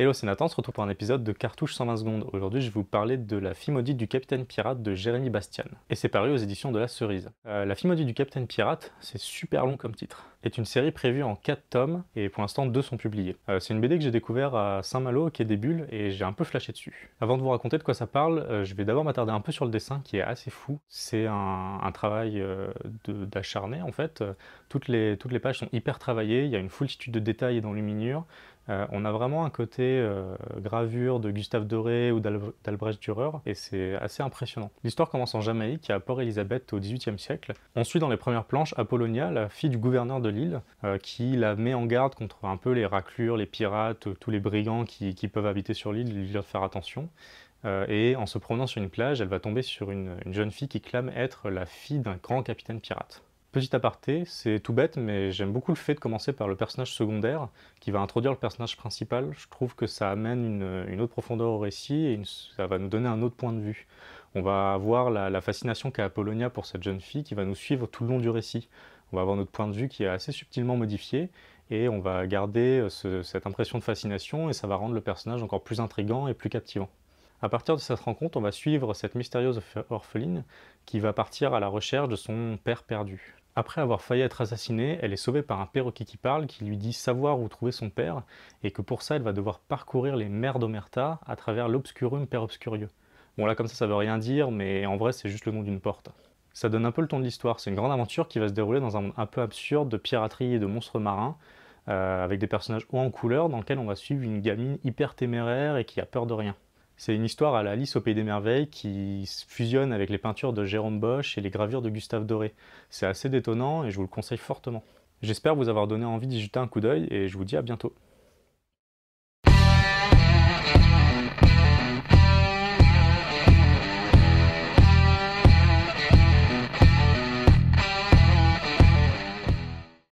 Hello, c'est Nathan, on se retrouve pour un épisode de Cartouche 120 secondes. Aujourd'hui, je vais vous parler de La fille du Capitaine Pirate de Jérémy Bastian. Et c'est paru aux éditions de La Cerise. Euh, la fille du Capitaine Pirate, c'est super long comme titre. Est une série prévue en 4 tomes et pour l'instant 2 sont publiés. Euh, c'est une BD que j'ai découvert à Saint-Malo qui est des Bulles et j'ai un peu flashé dessus. Avant de vous raconter de quoi ça parle, euh, je vais d'abord m'attarder un peu sur le dessin qui est assez fou. C'est un, travail d'acharné en fait. Toutes les, toutes les pages sont hyper travaillées, il y a une foultitude de détails et d'enluminures. Euh, on a vraiment un côté euh, gravure de Gustave Doré ou d'Albrecht Dürer, et c'est assez impressionnant. L'histoire commence en Jamaïque, à port Elizabeth au XVIIIe siècle. On suit dans les premières planches Apollonia, la fille du gouverneur de l'île, euh, qui la met en garde contre un peu les raclures, les pirates, tous les brigands qui, peuvent habiter sur l'île, lui dire de faire attention. et en se promenant sur une plage, elle va tomber sur une jeune fille qui clame être la fille d'un grand capitaine pirate. Petit aparté, c'est tout bête, mais j'aime beaucoup le fait de commencer par le personnage secondaire qui va introduire le personnage principal. Je trouve que ça amène une, autre profondeur au récit et ça va nous donner un autre point de vue. On va avoir la, fascination qu'a Apollonia pour cette jeune fille qui va nous suivre tout le long du récit. On va avoir notre point de vue qui est assez subtilement modifié et on va garder euh, cette impression de fascination et ça va rendre le personnage encore plus intrigant et plus captivant. À partir de cette rencontre, on va suivre cette mystérieuse orpheline qui va partir à la recherche de son père perdu. Après avoir failli être assassinée, elle est sauvée par un perroquet qui parle qui lui dit savoir où trouver son père et que pour ça elle va devoir parcourir les mers d'Omerta à travers l'obscurum obscurieux. Bon là comme ça ça veut rien dire mais en vrai c'est juste le nom d'une porte. Ça donne un peu le ton de l'histoire, c'est une grande aventure qui va se dérouler dans un monde un peu absurde de piraterie et de monstres marins euh, avec des personnages hauts en couleur dans lequel on va suivre une gamine hyper téméraire et qui a peur de rien. C'est une histoire à la Alice au Pays des Merveilles qui fusionne avec les peintures de Jérôme Bosch et les gravures de Gustave Doré. C'est assez détonnant et je vous le conseille fortement. J'espère vous avoir donné envie d'y jeter un coup d'œil et je vous dis à bientôt.